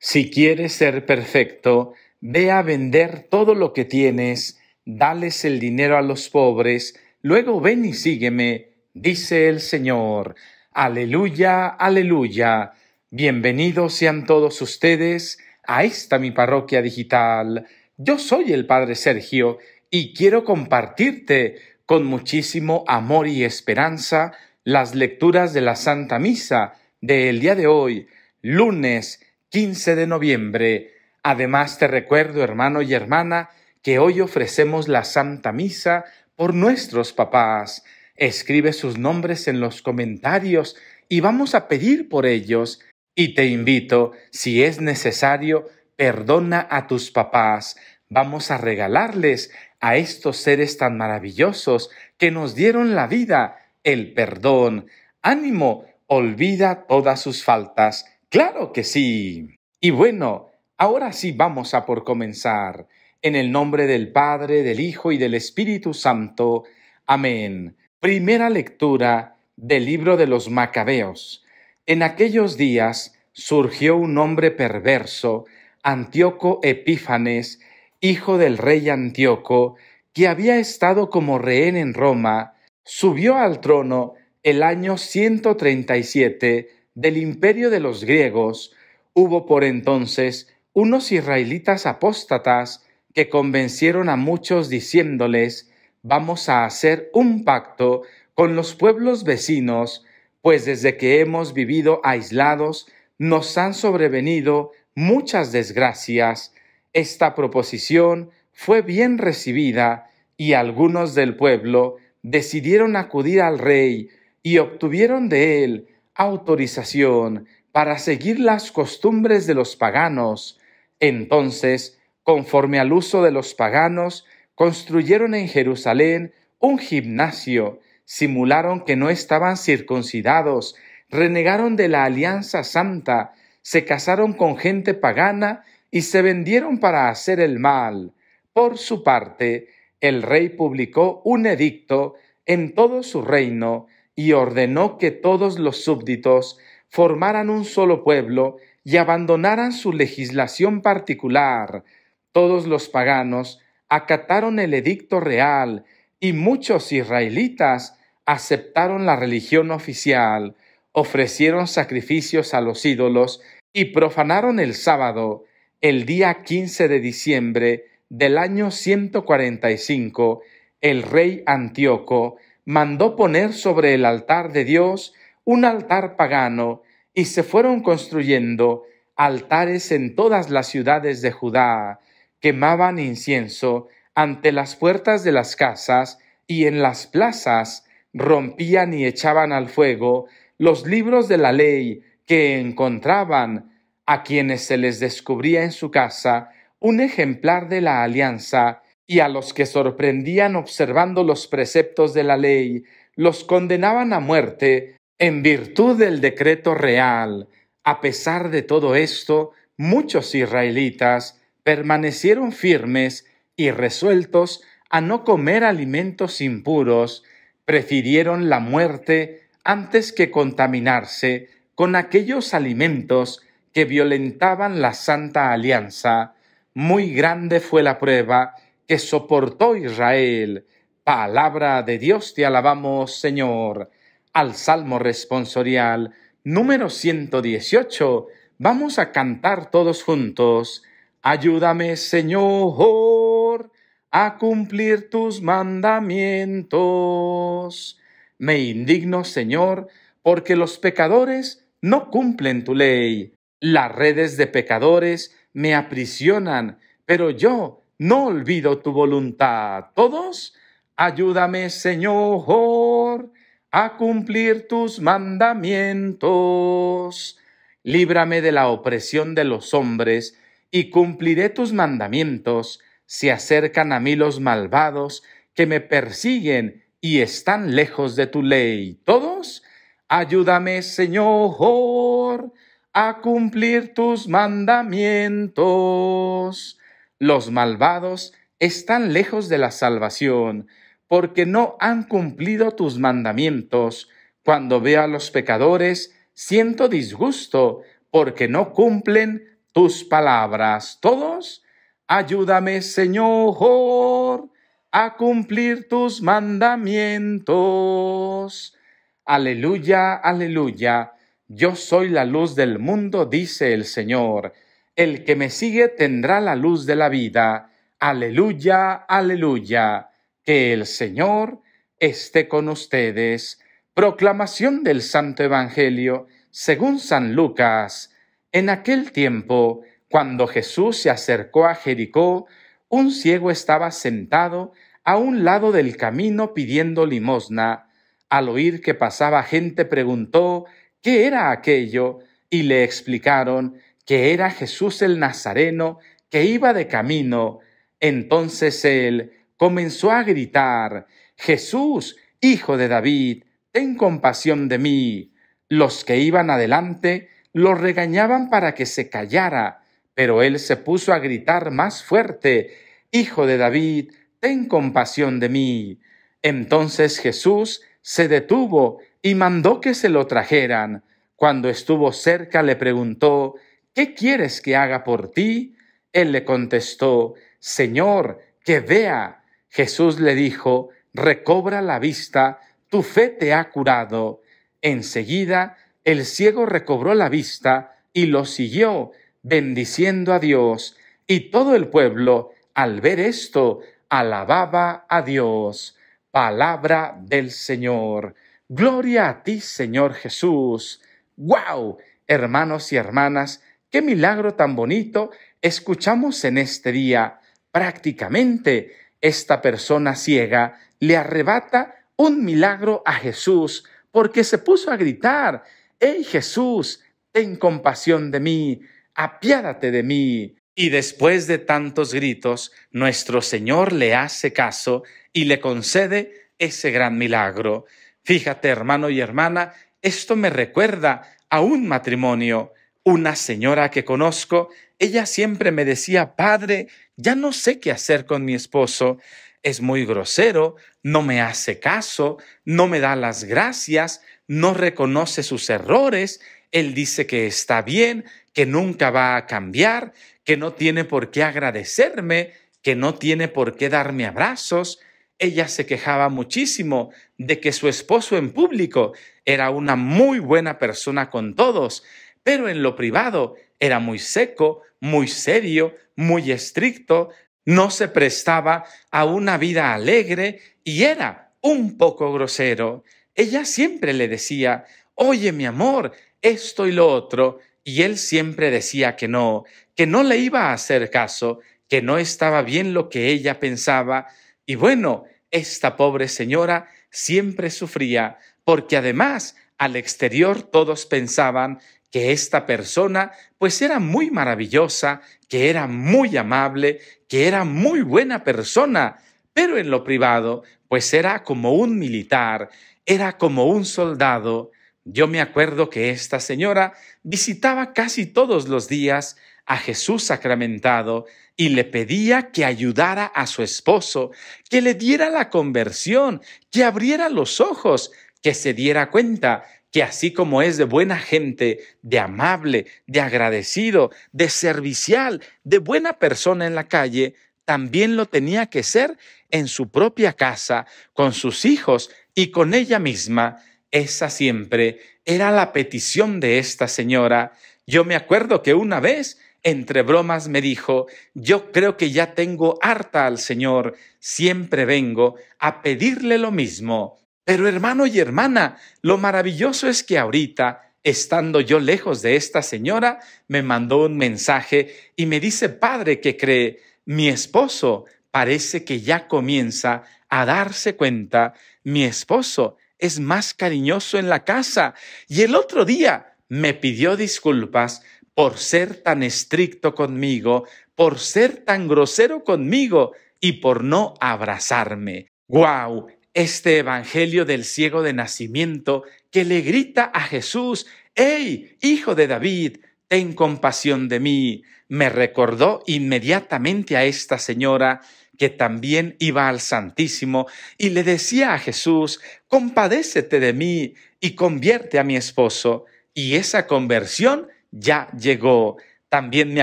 Si quieres ser perfecto, ve a vender todo lo que tienes, dales el dinero a los pobres, luego ven y sígueme, dice el Señor. Aleluya, aleluya. Bienvenidos sean todos ustedes a esta mi parroquia digital. Yo soy el Padre Sergio y quiero compartirte con muchísimo amor y esperanza las lecturas de la Santa Misa del día de hoy, lunes 15 de noviembre. Además te recuerdo, hermano y hermana, que hoy ofrecemos la Santa Misa por nuestros papás. Escribe sus nombres en los comentarios y vamos a pedir por ellos. Y te invito, si es necesario, perdona a tus papás. Vamos a regalarles a estos seres tan maravillosos que nos dieron la vida, el perdón. Ánimo, olvida todas sus faltas Claro que sí. Y bueno, ahora sí vamos a por comenzar. En el nombre del Padre, del Hijo y del Espíritu Santo. Amén. Primera lectura del libro de los Macabeos. En aquellos días surgió un hombre perverso, Antíoco Epífanes, hijo del rey Antíoco, que había estado como rehén en Roma, subió al trono el año 137 del imperio de los griegos, hubo por entonces unos israelitas apóstatas que convencieron a muchos diciéndoles, vamos a hacer un pacto con los pueblos vecinos, pues desde que hemos vivido aislados nos han sobrevenido muchas desgracias. Esta proposición fue bien recibida y algunos del pueblo decidieron acudir al rey y obtuvieron de él autorización para seguir las costumbres de los paganos. Entonces, conforme al uso de los paganos, construyeron en Jerusalén un gimnasio, simularon que no estaban circuncidados, renegaron de la alianza santa, se casaron con gente pagana y se vendieron para hacer el mal. Por su parte, el rey publicó un edicto en todo su reino y ordenó que todos los súbditos formaran un solo pueblo y abandonaran su legislación particular. Todos los paganos acataron el edicto real y muchos israelitas aceptaron la religión oficial, ofrecieron sacrificios a los ídolos y profanaron el sábado, el día 15 de diciembre del año 145, el rey Antíoco mandó poner sobre el altar de Dios un altar pagano, y se fueron construyendo altares en todas las ciudades de Judá, quemaban incienso ante las puertas de las casas y en las plazas, rompían y echaban al fuego los libros de la ley que encontraban a quienes se les descubría en su casa un ejemplar de la alianza y a los que sorprendían observando los preceptos de la ley, los condenaban a muerte en virtud del decreto real. A pesar de todo esto, muchos israelitas permanecieron firmes y resueltos a no comer alimentos impuros, prefirieron la muerte antes que contaminarse con aquellos alimentos que violentaban la santa alianza. Muy grande fue la prueba que soportó Israel. Palabra de Dios te alabamos, Señor. Al Salmo responsorial número 118 vamos a cantar todos juntos. Ayúdame, Señor, a cumplir tus mandamientos. Me indigno, Señor, porque los pecadores no cumplen tu ley. Las redes de pecadores me aprisionan, pero yo no olvido tu voluntad. Todos, ayúdame Señor a cumplir tus mandamientos. Líbrame de la opresión de los hombres y cumpliré tus mandamientos. Si acercan a mí los malvados que me persiguen y están lejos de tu ley. Todos, ayúdame Señor a cumplir tus mandamientos. Los malvados están lejos de la salvación, porque no han cumplido tus mandamientos. Cuando veo a los pecadores, siento disgusto, porque no cumplen tus palabras. Todos, ayúdame, Señor, a cumplir tus mandamientos. Aleluya, aleluya. Yo soy la luz del mundo, dice el Señor. El que me sigue tendrá la luz de la vida. Aleluya, aleluya. Que el Señor esté con ustedes. Proclamación del Santo Evangelio según San Lucas. En aquel tiempo, cuando Jesús se acercó a Jericó, un ciego estaba sentado a un lado del camino pidiendo limosna. Al oír que pasaba gente preguntó qué era aquello y le explicaron que era Jesús el Nazareno, que iba de camino. Entonces él comenzó a gritar, Jesús, hijo de David, ten compasión de mí. Los que iban adelante lo regañaban para que se callara, pero él se puso a gritar más fuerte, Hijo de David, ten compasión de mí. Entonces Jesús se detuvo y mandó que se lo trajeran. Cuando estuvo cerca le preguntó, ¿qué quieres que haga por ti? Él le contestó, Señor, que vea. Jesús le dijo, recobra la vista, tu fe te ha curado. Enseguida el ciego recobró la vista y lo siguió, bendiciendo a Dios. Y todo el pueblo, al ver esto, alababa a Dios. Palabra del Señor. Gloria a ti, Señor Jesús. ¡Wow! Hermanos y hermanas, Qué milagro tan bonito escuchamos en este día. Prácticamente esta persona ciega le arrebata un milagro a Jesús porque se puso a gritar, ¡Hey Jesús, ten compasión de mí, apiádate de mí! Y después de tantos gritos, nuestro Señor le hace caso y le concede ese gran milagro. Fíjate, hermano y hermana, esto me recuerda a un matrimonio. Una señora que conozco, ella siempre me decía, padre, ya no sé qué hacer con mi esposo, es muy grosero, no me hace caso, no me da las gracias, no reconoce sus errores, él dice que está bien, que nunca va a cambiar, que no tiene por qué agradecerme, que no tiene por qué darme abrazos. Ella se quejaba muchísimo de que su esposo en público era una muy buena persona con todos pero en lo privado era muy seco, muy serio, muy estricto, no se prestaba a una vida alegre y era un poco grosero. Ella siempre le decía, oye mi amor, esto y lo otro, y él siempre decía que no, que no le iba a hacer caso, que no estaba bien lo que ella pensaba, y bueno, esta pobre señora siempre sufría, porque además al exterior todos pensaban que esta persona pues era muy maravillosa, que era muy amable, que era muy buena persona, pero en lo privado pues era como un militar, era como un soldado. Yo me acuerdo que esta señora visitaba casi todos los días a Jesús sacramentado y le pedía que ayudara a su esposo, que le diera la conversión, que abriera los ojos, que se diera cuenta que así como es de buena gente, de amable, de agradecido, de servicial, de buena persona en la calle, también lo tenía que ser en su propia casa, con sus hijos y con ella misma. Esa siempre era la petición de esta señora. Yo me acuerdo que una vez, entre bromas, me dijo, yo creo que ya tengo harta al Señor, siempre vengo a pedirle lo mismo. Pero hermano y hermana, lo maravilloso es que ahorita, estando yo lejos de esta señora, me mandó un mensaje y me dice, padre, que cree, mi esposo parece que ya comienza a darse cuenta, mi esposo es más cariñoso en la casa. Y el otro día me pidió disculpas por ser tan estricto conmigo, por ser tan grosero conmigo y por no abrazarme. ¡Guau! este evangelio del ciego de nacimiento que le grita a Jesús, ¡Ey, hijo de David, ten compasión de mí! Me recordó inmediatamente a esta señora que también iba al Santísimo y le decía a Jesús, compadécete de mí y convierte a mi esposo. Y esa conversión ya llegó. También me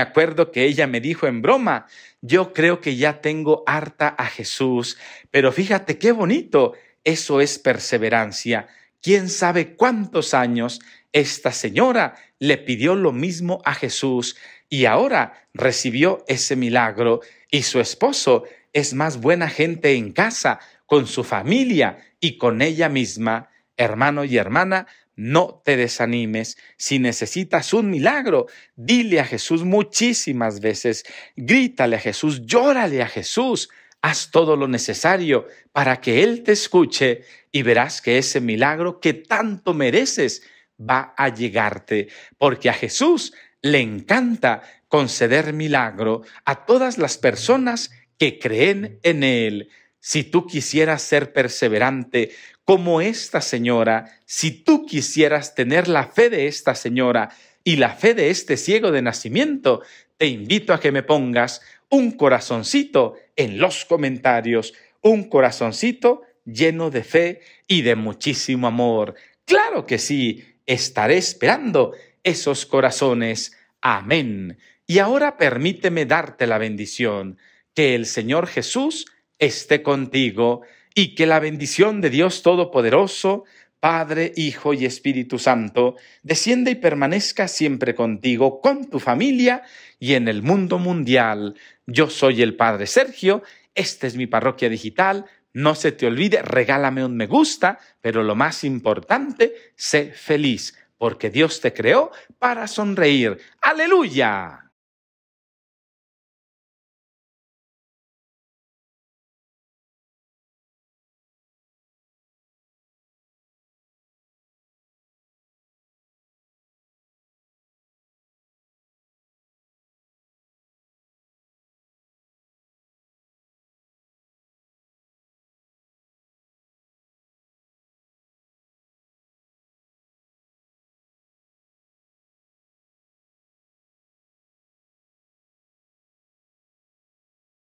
acuerdo que ella me dijo en broma, yo creo que ya tengo harta a Jesús, pero fíjate qué bonito, eso es perseverancia. ¿Quién sabe cuántos años esta señora le pidió lo mismo a Jesús y ahora recibió ese milagro y su esposo es más buena gente en casa, con su familia y con ella misma? Hermano y hermana, no te desanimes. Si necesitas un milagro, dile a Jesús muchísimas veces, grítale a Jesús, llórale a Jesús. Haz todo lo necesario para que Él te escuche y verás que ese milagro que tanto mereces va a llegarte, porque a Jesús le encanta conceder milagro a todas las personas que creen en Él si tú quisieras ser perseverante como esta señora, si tú quisieras tener la fe de esta señora y la fe de este ciego de nacimiento, te invito a que me pongas un corazoncito en los comentarios, un corazoncito lleno de fe y de muchísimo amor. Claro que sí, estaré esperando esos corazones. Amén. Y ahora permíteme darte la bendición. Que el Señor Jesús esté contigo y que la bendición de Dios Todopoderoso, Padre, Hijo y Espíritu Santo, descienda y permanezca siempre contigo, con tu familia y en el mundo mundial. Yo soy el Padre Sergio, esta es mi parroquia digital. No se te olvide, regálame un me gusta, pero lo más importante, sé feliz, porque Dios te creó para sonreír. ¡Aleluya!